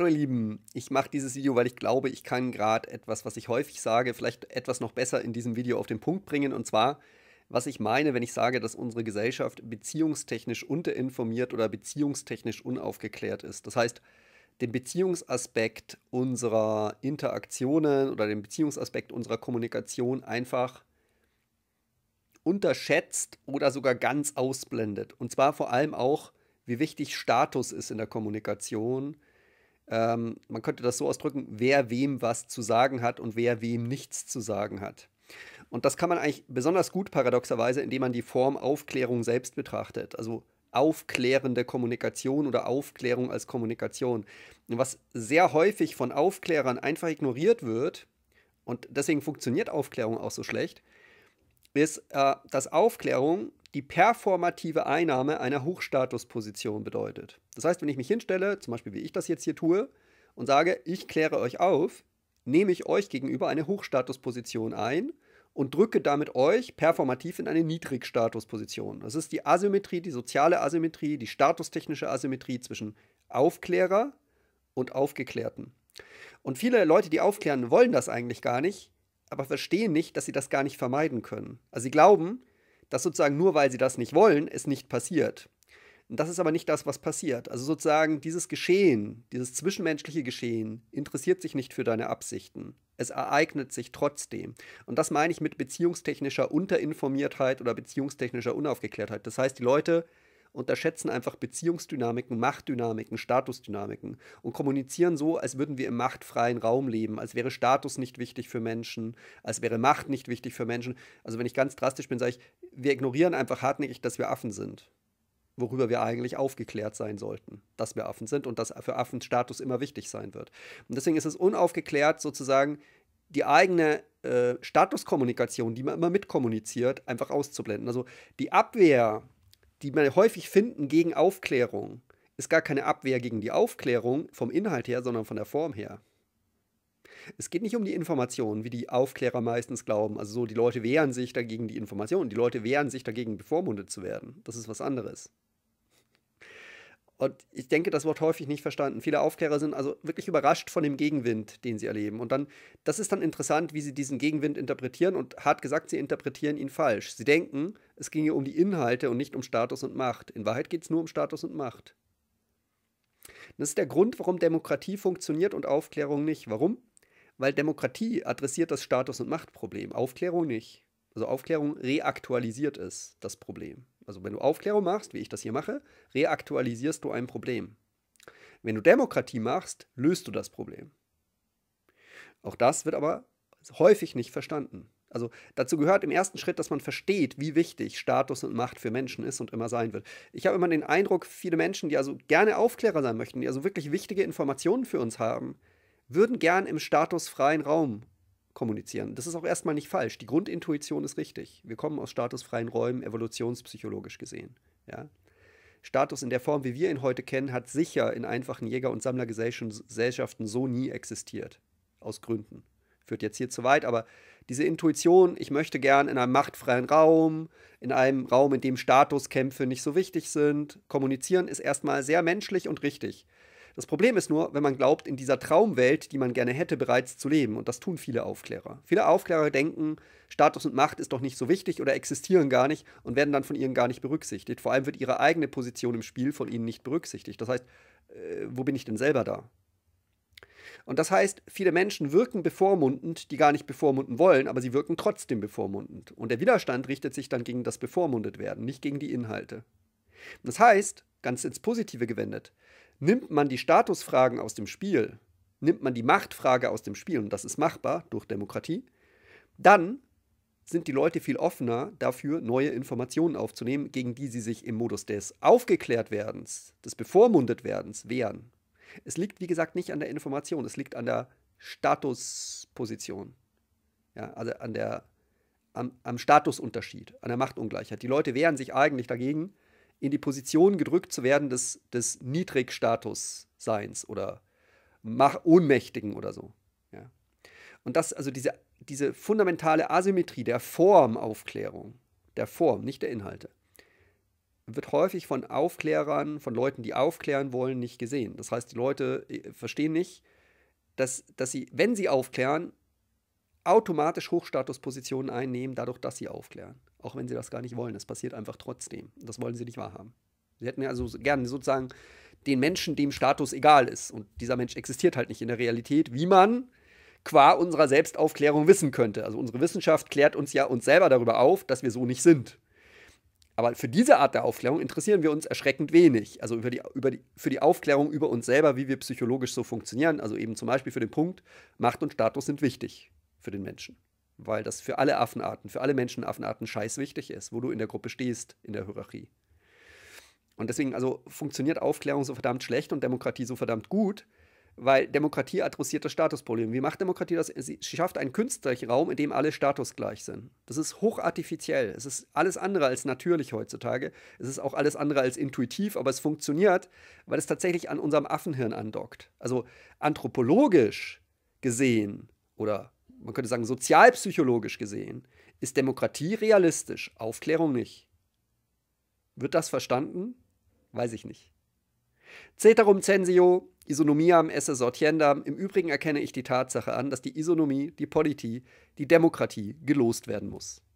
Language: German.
Hallo ihr Lieben, ich mache dieses Video, weil ich glaube, ich kann gerade etwas, was ich häufig sage, vielleicht etwas noch besser in diesem Video auf den Punkt bringen. Und zwar, was ich meine, wenn ich sage, dass unsere Gesellschaft beziehungstechnisch unterinformiert oder beziehungstechnisch unaufgeklärt ist. Das heißt, den Beziehungsaspekt unserer Interaktionen oder den Beziehungsaspekt unserer Kommunikation einfach unterschätzt oder sogar ganz ausblendet. Und zwar vor allem auch, wie wichtig Status ist in der Kommunikation ähm, man könnte das so ausdrücken, wer wem was zu sagen hat und wer wem nichts zu sagen hat. Und das kann man eigentlich besonders gut paradoxerweise, indem man die Form Aufklärung selbst betrachtet. Also aufklärende Kommunikation oder Aufklärung als Kommunikation. Was sehr häufig von Aufklärern einfach ignoriert wird, und deswegen funktioniert Aufklärung auch so schlecht, ist, äh, dass Aufklärung die performative Einnahme einer Hochstatusposition bedeutet. Das heißt, wenn ich mich hinstelle, zum Beispiel wie ich das jetzt hier tue, und sage, ich kläre euch auf, nehme ich euch gegenüber eine Hochstatusposition ein und drücke damit euch performativ in eine Niedrigstatusposition. Das ist die Asymmetrie, die soziale Asymmetrie, die statustechnische Asymmetrie zwischen Aufklärer und Aufgeklärten. Und viele Leute, die aufklären, wollen das eigentlich gar nicht, aber verstehen nicht, dass sie das gar nicht vermeiden können. Also sie glauben, dass sozusagen nur weil sie das nicht wollen, es nicht passiert. Und das ist aber nicht das, was passiert. Also sozusagen dieses Geschehen, dieses zwischenmenschliche Geschehen interessiert sich nicht für deine Absichten. Es ereignet sich trotzdem. Und das meine ich mit beziehungstechnischer Unterinformiertheit oder beziehungstechnischer Unaufgeklärtheit. Das heißt, die Leute unterschätzen einfach Beziehungsdynamiken, Machtdynamiken, Statusdynamiken und kommunizieren so, als würden wir im machtfreien Raum leben, als wäre Status nicht wichtig für Menschen, als wäre Macht nicht wichtig für Menschen. Also wenn ich ganz drastisch bin, sage ich, wir ignorieren einfach hartnäckig, dass wir Affen sind, worüber wir eigentlich aufgeklärt sein sollten, dass wir Affen sind und dass für Affen Status immer wichtig sein wird. Und deswegen ist es unaufgeklärt sozusagen die eigene äh, Statuskommunikation, die man immer mitkommuniziert, einfach auszublenden. Also die Abwehr die man häufig finden gegen Aufklärung, ist gar keine Abwehr gegen die Aufklärung vom Inhalt her, sondern von der Form her. Es geht nicht um die Information, wie die Aufklärer meistens glauben. Also so, die Leute wehren sich dagegen die Informationen. Die Leute wehren sich dagegen, bevormundet zu werden. Das ist was anderes. Und ich denke, das Wort häufig nicht verstanden. Viele Aufklärer sind also wirklich überrascht von dem Gegenwind, den sie erleben. Und dann, das ist dann interessant, wie sie diesen Gegenwind interpretieren. Und hart gesagt, sie interpretieren ihn falsch. Sie denken, es ginge um die Inhalte und nicht um Status und Macht. In Wahrheit geht es nur um Status und Macht. Das ist der Grund, warum Demokratie funktioniert und Aufklärung nicht. Warum? Weil Demokratie adressiert das Status- und Machtproblem, Aufklärung nicht. Also Aufklärung reaktualisiert es, das Problem also wenn du Aufklärung machst, wie ich das hier mache, reaktualisierst du ein Problem. Wenn du Demokratie machst, löst du das Problem. Auch das wird aber häufig nicht verstanden. Also dazu gehört im ersten Schritt, dass man versteht, wie wichtig Status und Macht für Menschen ist und immer sein wird. Ich habe immer den Eindruck, viele Menschen, die also gerne Aufklärer sein möchten, die also wirklich wichtige Informationen für uns haben, würden gern im statusfreien Raum kommunizieren. Das ist auch erstmal nicht falsch. Die Grundintuition ist richtig. Wir kommen aus statusfreien Räumen, evolutionspsychologisch gesehen. Ja? Status in der Form, wie wir ihn heute kennen, hat sicher in einfachen Jäger- und Sammlergesellschaften so nie existiert. Aus Gründen. Führt jetzt hier zu weit, aber diese Intuition, ich möchte gern in einem machtfreien Raum, in einem Raum, in dem Statuskämpfe nicht so wichtig sind, kommunizieren, ist erstmal sehr menschlich und richtig. Das Problem ist nur, wenn man glaubt, in dieser Traumwelt, die man gerne hätte, bereits zu leben. Und das tun viele Aufklärer. Viele Aufklärer denken, Status und Macht ist doch nicht so wichtig oder existieren gar nicht und werden dann von ihnen gar nicht berücksichtigt. Vor allem wird ihre eigene Position im Spiel von ihnen nicht berücksichtigt. Das heißt, äh, wo bin ich denn selber da? Und das heißt, viele Menschen wirken bevormundend, die gar nicht bevormunden wollen, aber sie wirken trotzdem bevormundend. Und der Widerstand richtet sich dann gegen das Bevormundet werden, nicht gegen die Inhalte. das heißt, ganz ins Positive gewendet, Nimmt man die Statusfragen aus dem Spiel, nimmt man die Machtfrage aus dem Spiel, und das ist machbar durch Demokratie, dann sind die Leute viel offener dafür, neue Informationen aufzunehmen, gegen die sie sich im Modus des Aufgeklärtwerdens, des Bevormundetwerdens wehren. Es liegt, wie gesagt, nicht an der Information, es liegt an der Statusposition. Ja, also an der, am, am Statusunterschied, an der Machtungleichheit. Die Leute wehren sich eigentlich dagegen, in die Position gedrückt zu werden des, des Niedrigstatusseins oder Ohnmächtigen oder so. Ja. Und das, also diese, diese fundamentale Asymmetrie der Formaufklärung, der Form, nicht der Inhalte, wird häufig von Aufklärern, von Leuten, die aufklären wollen, nicht gesehen. Das heißt, die Leute äh, verstehen nicht, dass, dass sie, wenn sie aufklären, automatisch Hochstatuspositionen einnehmen, dadurch, dass sie aufklären. Auch wenn sie das gar nicht wollen. Das passiert einfach trotzdem. Das wollen sie nicht wahrhaben. Sie hätten ja also gerne sozusagen den Menschen, dem Status egal ist. Und dieser Mensch existiert halt nicht in der Realität, wie man qua unserer Selbstaufklärung wissen könnte. Also unsere Wissenschaft klärt uns ja uns selber darüber auf, dass wir so nicht sind. Aber für diese Art der Aufklärung interessieren wir uns erschreckend wenig. Also über die, über die, für die Aufklärung über uns selber, wie wir psychologisch so funktionieren. Also eben zum Beispiel für den Punkt, Macht und Status sind wichtig für den Menschen weil das für alle Affenarten, für alle Menschenaffenarten scheiß wichtig ist, wo du in der Gruppe stehst, in der Hierarchie. Und deswegen also funktioniert Aufklärung so verdammt schlecht und Demokratie so verdammt gut, weil Demokratie adressiert das Statusproblem. Wie macht Demokratie das? Sie schafft einen künstlichen Raum, in dem alle statusgleich sind. Das ist hochartifiziell. Es ist alles andere als natürlich heutzutage. Es ist auch alles andere als intuitiv, aber es funktioniert, weil es tatsächlich an unserem Affenhirn andockt. Also anthropologisch gesehen oder man könnte sagen, sozialpsychologisch gesehen, ist Demokratie realistisch, Aufklärung nicht. Wird das verstanden? Weiß ich nicht. Ceterum censio, Isonomiam esse sortiendam. Im Übrigen erkenne ich die Tatsache an, dass die Isonomie, die Politie, die Demokratie gelost werden muss.